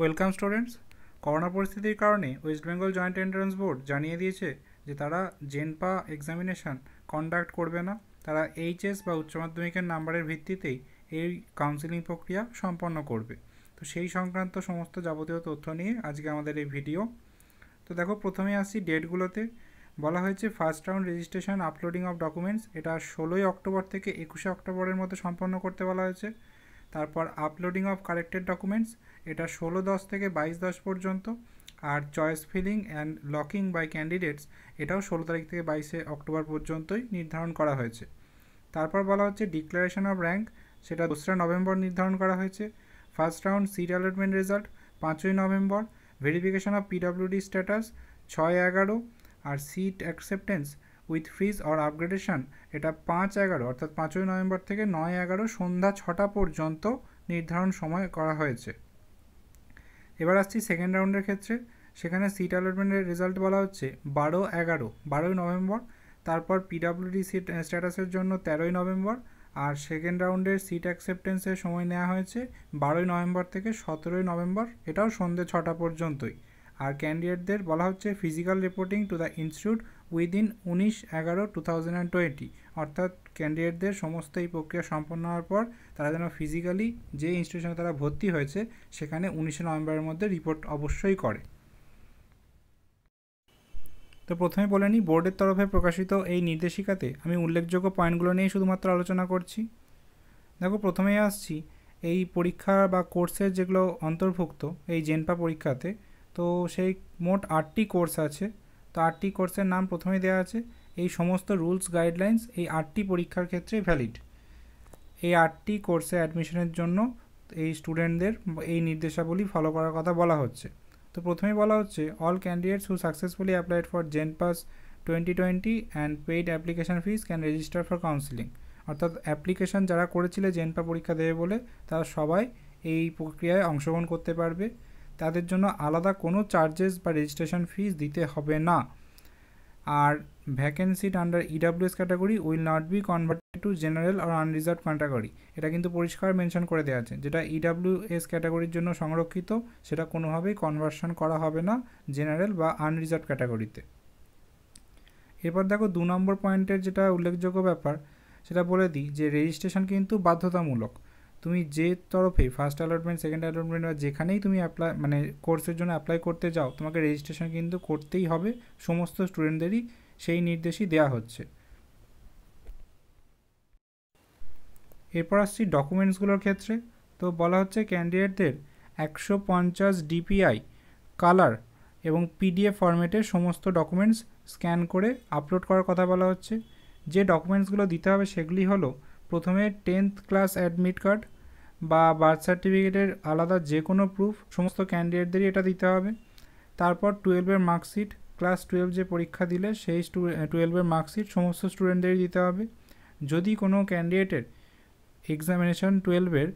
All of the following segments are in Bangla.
ওয়েলকাম স্টুডেন্টস করোনা পরিস্থিতির কারণে West Bengal joint entrance board জানিয়ে দিয়েছে যে তারা জেনপা এক্সামিনেশান কন্ডাক্ট করবে না তারা এইচএস বা উচ্চ মাধ্যমিকের নাম্বারের ভিত্তিতেই এই কাউন্সিলিং প্রক্রিয়া সম্পন্ন করবে তো সেই সংক্রান্ত সমস্ত যাবতীয় তথ্য নিয়ে আজকে আমাদের এই ভিডিও তো দেখো প্রথমে আসছি ডেটগুলোতে বলা হয়েছে first round registration uploading of documents এটা ষোলোই অক্টোবর থেকে একুশে অক্টোবরের মধ্যে সম্পন্ন করতে বলা হয়েছে তারপর আপলোডিং অফ কারেক্টেড ডকুমেন্টস এটা ষোলো দশ থেকে বাইশ দশ পর্যন্ত আর choice filling and locking by candidates এটাও ষোলো তারিখ থেকে বাইশে অক্টোবর পর্যন্তই নির্ধারণ করা হয়েছে তারপর বলা হচ্ছে ডিক্লারেশন অফ র্যাঙ্ক সেটা দোসরা নভেম্বর নির্ধারণ করা হয়েছে first round seat allotment result পাঁচই November verification of PWD status ছয় এগারো আর seat acceptance with freeze or upgradation এটা পাঁচ এগারো অর্থাৎ পাঁচই নভেম্বর থেকে নয় এগারো সন্ধ্যা ছটা পর্যন্ত নির্ধারণ সময় করা হয়েছে এবার আসছি সেকেন্ড রাউন্ডের ক্ষেত্রে সেখানে সিট অ্যালটমেন্টের রেজাল্ট বলা হচ্ছে বারো এগারো বারোই নভেম্বর তারপর পিডাব্লিউডি সিট স্ট্যাটাসের জন্য তেরোই নভেম্বর আর সেকেন্ড রাউন্ডের সিট অ্যাকসেপ্টেন্সের সময় নেওয়া হয়েছে বারোই নভেম্বর থেকে সতেরোই নভেম্বর এটাও সন্ধ্যে ছটা পর্যন্তই আর ক্যান্ডিডেটদের বলা হচ্ছে physical reporting to the institute within উনিশ এগারো টু থাউজেন্ড অ্যান্ড টোয়েন্টি অর্থাৎ ক্যান্ডিডেটদের সমস্ত এই প্রক্রিয়া সম্পন্ন হওয়ার পর তারা যেন ফিজিক্যালি যে ইনস্টিটিউশনে তারা ভর্তি হয়েছে সেখানে উনিশে নভেম্বরের মধ্যে রিপোর্ট অবশ্যই করে তো প্রথমে বলে নিই বোর্ডের তরফে প্রকাশিত এই নির্দেশিকাতে আমি উল্লেখযোগ্য পয়েন্টগুলো নিয়েই শুধুমাত্র আলোচনা করছি দেখো প্রথমেই আসছি এই পরীক্ষা বা কোর্সের যেগুলো অন্তর্ভুক্ত এই জেনপা পরীক্ষাতে তো সেই মোট আটটি কোর্স আছে তো আটটি কোর্সের নাম প্রথমে দেওয়া আছে এই সমস্ত রুলস গাইডলাইন্স এই আটটি পরীক্ষার ক্ষেত্রে ভ্যালিড এই আটটি কোর্সে অ্যাডমিশনের জন্য এই স্টুডেন্টদের এই নির্দেশাবলী ফলো করার কথা বলা হচ্ছে তো প্রথমেই বলা হচ্ছে all candidates who successfully applied for JENPAS twenty twenty and paid application fees can register for counselling অর্থাৎ অ্যাপ্লিকেশান যারা করেছিল জেনপা পরীক্ষা দেবে বলে তারা সবাই এই প্রক্রিয়ায় অংশগ্রহণ করতে পারবে তাদের জন্য আলাদা কোনো চার্জেস বা রেজিস্ট্রেশন ফিস দিতে হবে না আর vacancies under EWS category will not be converted to general or unreserve category এটা কিন্তু পরিষ্কার মেনশন করে দেওয়া আছে যেটা ইডাব্লিউএস e ক্যাটাগরির জন্য সংরক্ষিত সেটা কোনোভাবেই কনভার্সন করা হবে না জেনারেল বা আনরিজার্ভ ক্যাটাগরিতে এরপর দেখো দু নম্বর পয়েন্টের যেটা উল্লেখযোগ্য ব্যাপার সেটা বলে দিই যে রেজিস্ট্রেশন কিন্তু বাধ্যতামূলক তুমি যে তরফে ফার্স্ট অ্যালটমেন্ট সেকেন্ড অ্যালটমেন্ট বা যেখানেই তুমি অ্যাপ্লাই মানে কোর্সের জন্য অ্যাপ্লাই করতে যাও তোমাকে রেজিস্ট্রেশন কিন্তু করতেই হবে সমস্ত স্টুডেন্টদেরই সেই নির্দেশই দেয়া হচ্ছে এরপর আসছি ডকুমেন্টসগুলোর ক্ষেত্রে তো বলা হচ্ছে ক্যান্ডিডেটদের একশো পঞ্চাশ ডিপিআই কালার এবং পিডিএফ ফরম্যাটে সমস্ত ডকুমেন্টস স্ক্যান করে আপলোড করার কথা বলা হচ্ছে যে ডকুমেন্টসগুলো দিতে হবে সেগুলি হলো প্রথমে টেন্থ ক্লাস অ্যাডমিট কার্ড বা বার্থ সার্টিফিকেটের আলাদা যে কোনো প্রুফ সমস্ত ক্যান্ডিডেটদেরই এটা দিতে হবে তারপর টুয়েলভের মার্কশিট ক্লাস টুয়েলভ যে পরীক্ষা দিলে সেই টুয়েলভের মার্কশিট সমস্ত স্টুডেন্টদেরই দিতে হবে যদি কোনো ক্যান্ডিডেটের এক্সামিনেশন টুয়েলভের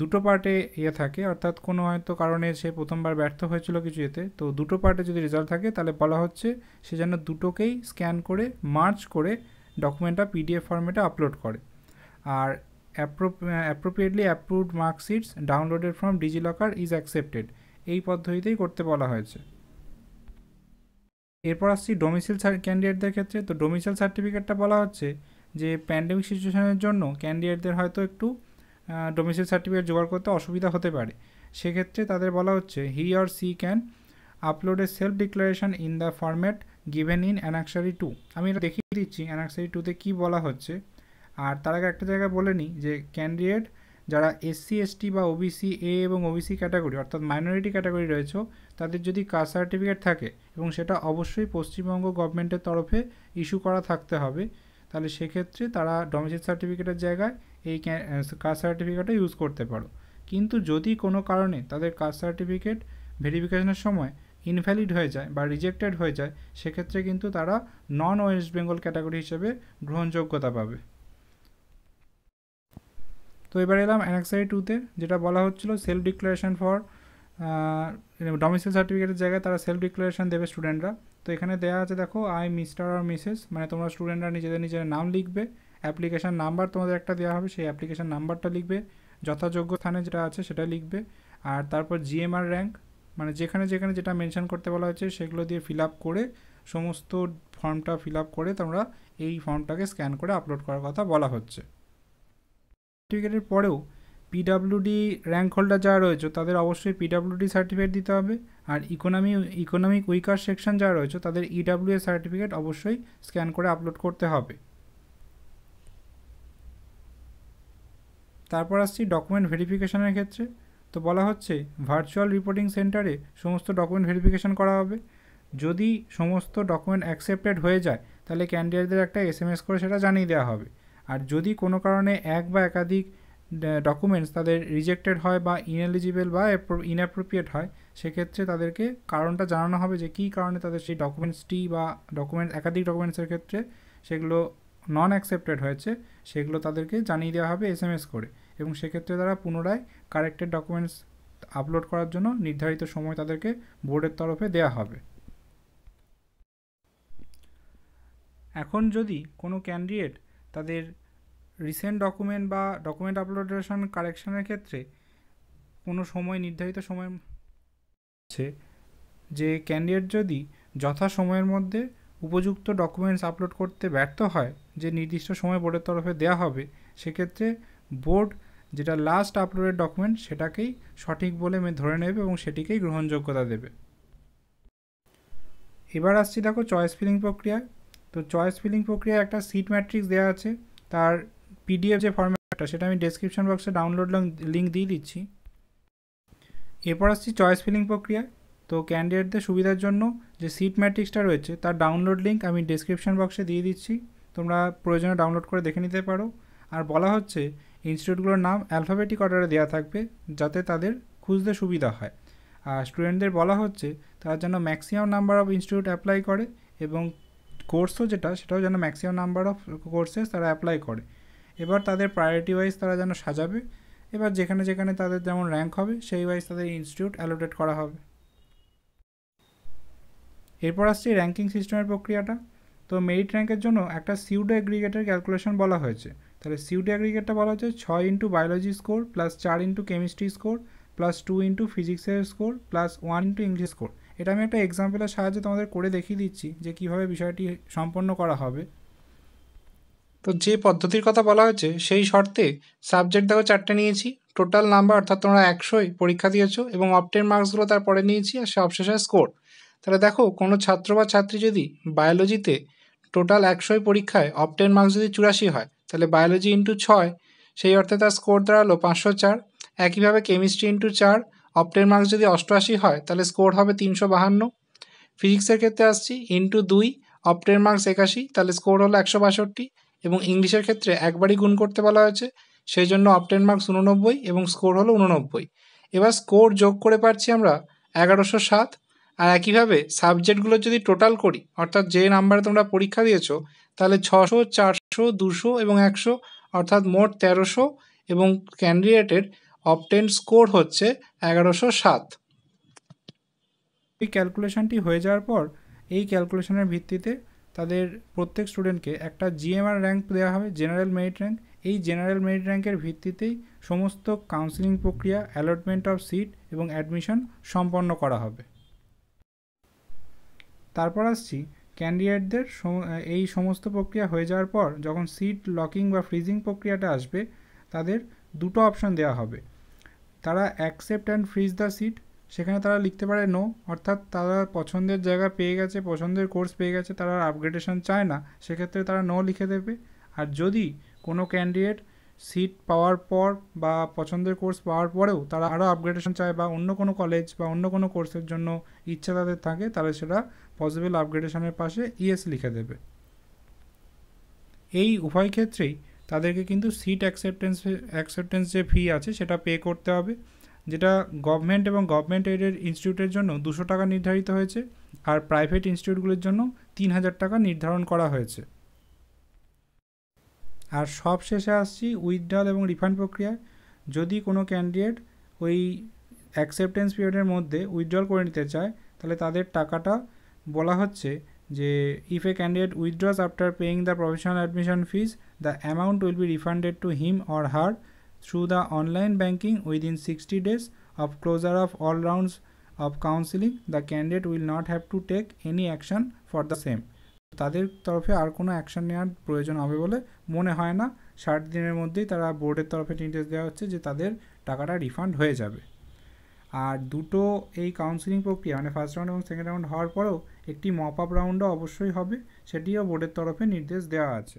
দুটো পার্টে ইয়ে থাকে অর্থাৎ কোনো হয়তো কারণে সে প্রথমবার ব্যর্থ হয়েছিল কিছু এতে তো দুটো পার্টে যদি রেজাল্ট থাকে তাহলে বলা হচ্ছে সে যেন দুটোকেই স্ক্যান করে মার্চ করে ডকুমেন্টটা পিডিএফ ফর্মেটে আপলোড করে আর appropriately approved marksheets downloaded from DigiLocker is accepted এই পদ্ধতিতেই করতে বলা হয়েছে এরপর আসছি ডোমিসিল ক্যান্ডিডেটদের ক্ষেত্রে তো ডোমিসিল সার্টিফিকেটটা বলা হচ্ছে যে প্যান্ডেমিক সিচুয়েশনের জন্য ক্যান্ডিডেটদের হয়তো একটু ডোমিসিল সার্টিফিকেট জোগাড় করতে অসুবিধা হতে পারে সেক্ষেত্রে তাদের বলা হচ্ছে he or she can upload a self declaration in the format given in annexure two আমি এটা দেখিয়ে দিচ্ছি অ্যানাক্সারি টুতে কী বলা হচ্ছে আর তার আগে একটা জায়গায় বলে নিই যে ক্যান্ডিডেট যারা এসসি এসটি বা ওবিসি এ এবং ওবিসি ক্যাটাগরি অর্থাৎ মাইনরিটি ক্যাটাগরি রয়েছে তাদের যদি কাস্ট সার্টিফিকেট থাকে এবং সেটা অবশ্যই পশ্চিমবঙ্গ গভর্নমেন্টের তরফে ইস্যু করা থাকতে হবে তাহলে সেক্ষেত্রে তারা ডোমেসিক সার্টিফিকেটের জায়গায় এই কাস্ট সার্টিফিকেটটা ইউজ করতে পারো কিন্তু যদি কোনো কারণে তাদের কাস্ট সার্টিফিকেট ভেরিফিকেশনের সময় ইনভ্যালিড হয়ে যায় বা রিজেক্টেড হয়ে যায় সেক্ষেত্রে কিন্তু তারা নন ওয়েস্ট বেঙ্গল ক্যাটাগরি হিসেবে গ্রহণযোগ্যতা পাবে তো এবার এলাম অ্যানাক্সারি টুতে যেটা বলা হচ্ছিল সেলফ ডিক্লারেশন ফর ডোমিসাইল সার্টিফিকেটের জায়গায় তারা সেলফ ডিক্লারেশান দেবে স্টুডেন্টরা তো এখানে দেওয়া আছে দেখো আই মিস্টার আর মিসেস মানে তোমরা স্টুডেন্টরা নিজেদের নিজের নাম লিখবে অ্যাপ্লিকেশান নাম্বার তোমাদের একটা দেওয়া হবে সেই অ্যাপ্লিকেশান নাম্বারটা লিখবে যথাযোগ্য স্থানে যেটা আছে সেটা লিখবে আর তারপর জিএমআর র্যাঙ্ক মানে যেখানে যেখানে যেটা মেনশন করতে বলা হয়েছে সেগুলো দিয়ে ফিল আপ করে সমস্ত ফর্মটা ফিল আপ করে তোমরা এই ফর্মটাকে স্ক্যান করে আপলোড করার কথা বলা হচ্ছে সার্টিফিকেটের পরেও পিডাব্লিউডি র্যাঙ্ক হোল্ডার যারা রয়েছে তাদের অবশ্যই পিডাব্লিউডি সার্টিফিকেট দিতে হবে আর ইকোনমি ইকোনমিক উইকার সেকশন যারা রয়েছে তাদের ইডাব্লিউএস e সার্টিফিকেট অবশ্যই স্ক্যান করে আপলোড করতে হবে তারপর আসছি ডকুমেন্ট ভেরিফিকেশনের ক্ষেত্রে তো বলা হচ্ছে ভার্চুয়াল রিপোর্টিং সেন্টারে সমস্ত ডকুমেন্ট ভেরিফিকেশন করা হবে যদি সমস্ত ডকুমেন্ট অ্যাকসেপ্টেড হয়ে যায় তাহলে ক্যান্ডিডেটদের একটা এস করে সেটা জানিয়ে দেওয়া হবে আর যদি কোনো কারণে এক বা একাধিক ডকুমেন্টস তাদের রিজেক্টেড হয় বা ইনএলিজিবল বা ইনঅ্যাপ্রোপ্রিয়েট হয় সেক্ষেত্রে তাদেরকে কারণটা জানানো হবে যে কী কারণে তাদের সেই ডকুমেন্টসটি বা ডকুমেন্টস একাধিক ডকুমেন্টসের ক্ষেত্রে সেগুলো নন অ্যাকসেপ্টেড হয়েছে সেগুলো তাদেরকে জানিয়ে দেওয়া হবে এস করে এবং সেক্ষেত্রে তারা পুনরায় কারেক্টেড ডকুমেন্টস আপলোড করার জন্য নির্ধারিত সময় তাদেরকে বোর্ডের তরফে দেয়া হবে এখন যদি কোনো ক্যান্ডিডেট তাদের রিসেন্ট ডকুমেন্ট বা ডকুমেন্ট আপলোডেশন কারেকশনের ক্ষেত্রে কোনো সময় নির্ধারিত সময় হচ্ছে যে ক্যান্ডিডেট যদি যথা সময়ের মধ্যে উপযুক্ত ডকুমেন্টস আপলোড করতে ব্যর্থ হয় যে নির্দিষ্ট সময় বোর্ডের তরফে দেওয়া হবে সেক্ষেত্রে বোর্ড যেটা লাস্ট আপলোডের ডকুমেন্ট সেটাকেই সঠিক বলে মে ধরে নেবে এবং সেটিকেই গ্রহণযোগ্যতা দেবে এবার আসছি দেখো চয়েস ফিলিং প্রক্রিয়ায় তো চয়েস ফিলিং প্রক্রিয়া একটা সিট ম্যাট্রিক্স দেওয়া আছে তার পিডিএফ যে ফর্ম্যাটটা সেটা আমি ডেসক্রিপশন বক্সে ডাউনলোড লিঙ্ক দিয়ে দিচ্ছি এরপর আসছি চয়েস ফিলিং প্রক্রিয়া তো ক্যান্ডিডেটদের সুবিধার জন্য যে সিট ম্যাট্রিক্সটা রয়েছে তার ডাউনলোড লিঙ্ক আমি ডেসক্রিপশন বক্সে দিয়ে দিচ্ছি তোমরা প্রয়োজনে ডাউনলোড করে দেখে নিতে পারো আর বলা হচ্ছে ইনস্টিটিউটগুলোর নাম অ্যালফাবেটিক অর্ডারে দেওয়া থাকবে যাতে তাদের খুঁজতে সুবিধা হয় আর স্টুডেন্টদের বলা হচ্ছে তারা যেন maximum number of institute apply করে এবং কোর্সও যেটা সেটাও যেন ম্যাক্সিমাম নাম্বার অফ কোর্সেস তারা অ্যাপ্লাই করে এবার তাদের প্রায়োরিটি ওয়াইজ তারা যেন সাজাবে এবার যেখানে যেখানে তাদের যেমন র্যাঙ্ক হবে সেই ওয়াইজ তাদের ইনস্টিটিউট অ্যালোটেট করা হবে এরপর আসছে র্যাঙ্কিং সিস্টেমের প্রক্রিয়াটা তো মেরিট র্যাঙ্কের জন্য একটা সিউডো অ্যাগ্রিগেটের ক্যালকুলেশন বলা হয়েছে তাহলে সিউডো অ্যাগ্রিগেটটা বলা হচ্ছে ছয় ইন্টু বায়োলজি স্কোর প্লাস চার into chemistry score plus two into ফিজিক্সের score plus one into English score এটা আমি একটা এক্সাম্পলের সাহায্যে তোমাদের করে দেখিয়ে দিচ্ছি যে কিভাবে বিষয়টি সম্পন্ন করা হবে তো যে পদ্ধতির কথা বলা হয়েছে সেই শর্তে সাবজেক্ট দেখো চারটে নিয়েছি টোটাল নাম্বার অর্থাৎ তোমরা একশোই পরীক্ষা দিয়েছো এবং অপটেন মার্কসগুলো তারপরে নিয়েছি আর সে অবশেষে স্কোর তাহলে দেখো কোনো ছাত্র বা ছাত্রী যদি বায়োলজিতে টোটাল একশোই পরীক্ষায় অপটেন মার্কস যদি চুরাশি হয় তাহলে বায়োলজি ইন্টু ছয় সেই অর্থে তার স্কোর দাঁড়ালো পাঁচশো চার একইভাবে কেমিস্ট্রি ইন্টু চার অপটের মার্কস যদি অষ্টআশি হয় তাহলে স্কোর হবে তিনশো বাহান্ন ফিজিক্সের ক্ষেত্রে আসছি ইন্টু দুই অপটের মার্কস একাশি তাহলে স্কোর হলো একশো বাষট্টি এবং ইংলিশের ক্ষেত্রে একবারই গুণ করতে বলা হয়েছে সেই জন্য অপটেন মার্কস উননব্বই এবং স্কোর হলো উননব্বই এবার স্কোর যোগ করে পারছি আমরা এগারোশো সাত আর একইভাবে সাবজেক্টগুলো যদি টোটাল করি অর্থাৎ যে নাম্বারে তোমরা পরীক্ষা দিয়েছো তাহলে ছশো চারশো দুশো এবং একশো অর্থাৎ মোট তেরোশো এবং ক্যান্ডিডেটের অবটেন্ড স্কোর হচ্ছে এগারোশো সাত এই ক্যালকুলেশনটি হয়ে যাওয়ার পর এই ক্যালকুলেশনের ভিত্তিতে তাদের প্রত্যেক স্টুডেন্টকে একটা জিএমআর র্যাঙ্ক দেওয়া হবে জেনারেল মেরিট র্যাঙ্ক এই জেনারেল মেরিট র্যাঙ্কের ভিত্তিতেই সমস্ত কাউন্সিলিং প্রক্রিয়া অ্যালটমেন্ট অফ সিট এবং অ্যাডমিশন সম্পন্ন করা হবে তারপর আসছি ক্যান্ডিডেটদের এই সমস্ত প্রক্রিয়া হয়ে যাওয়ার পর যখন সিট লকিং বা ফ্রিজিং প্রক্রিয়াটা আসবে তাদের দুটো অপশন দেওয়া হবে তারা accept and freeze the seat সেখানে তারা লিখতে পারে নো অর্থাৎ তারা পছন্দের জায়গা পেয়ে গেছে পছন্দের কোর্স পেয়ে গেছে তারা আপগ্রেডেশন চায় না সেক্ষেত্রে তারা নো লিখে দেবে আর যদি কোনো ক্যান্ডিডেট সিট পাওয়ার পর বা পছন্দের কোর্স পাওয়ার পরেও তারা আরও আপগ্রেডেশন চায় বা অন্য কোনো কলেজ বা অন্য কোনো কোর্সের জন্য ইচ্ছা তাদের থাকে তাহলে সেটা পসিবল আপগ্রেডেশনের পাশে ইএস লিখে দেবে এই উভয় ক্ষেত্রেই তাদেরকে কিন্তু সিট অ্যাকসেপ্টেন্স অ্যাকসেপ্টেন্স যে ফি আছে সেটা পে করতে হবে যেটা গভর্নমেন্ট এবং গভর্নমেন্ট এইডের ইনস্টিটিউটের জন্য দুশো টাকা নির্ধারিত হয়েছে আর প্রাইভেট ইনস্টিটিউটগুলির জন্য তিন হাজার টাকা নির্ধারণ করা হয়েছে আর সব শেষে আসছি উইথড্রল এবং রিফান্ড প্রক্রিয়ায় যদি কোনো ক্যান্ডিডেট ওই অ্যাকসেপ্টেন্স পিরিয়ডের মধ্যে উইথড্রল করে নিতে চায় তাহলে তাদের টাকাটা বলা হচ্ছে যে if a candidate withdraws after paying the professional admission fees the amount will be refunded to him or her through the online banking within sixty days of closure of all rounds of counselling the candidate will not have to take any action for the same তাদের তরফে আর কোনো অ্যাকশন নেওয়ার প্রয়োজন হবে বলে মনে হয় না ষাট দিনের মধ্যেই তারা বোর্ডের তরফে নির্দেশ দেওয়া হচ্ছে যে তাদের টাকাটা রিফান্ড হয়ে যাবে আর দুটো এই কাউন্সিলিং প্রক্রিয়া মানে ফার্স্ট রাউন্ড এবং সেকেন্ড রাউন্ড হওয়ার পরেও একটি মপ আপ রাউন্ডও অবশ্যই হবে সেটিও বোর্ডের তরফে নির্দেশ দেওয়া আছে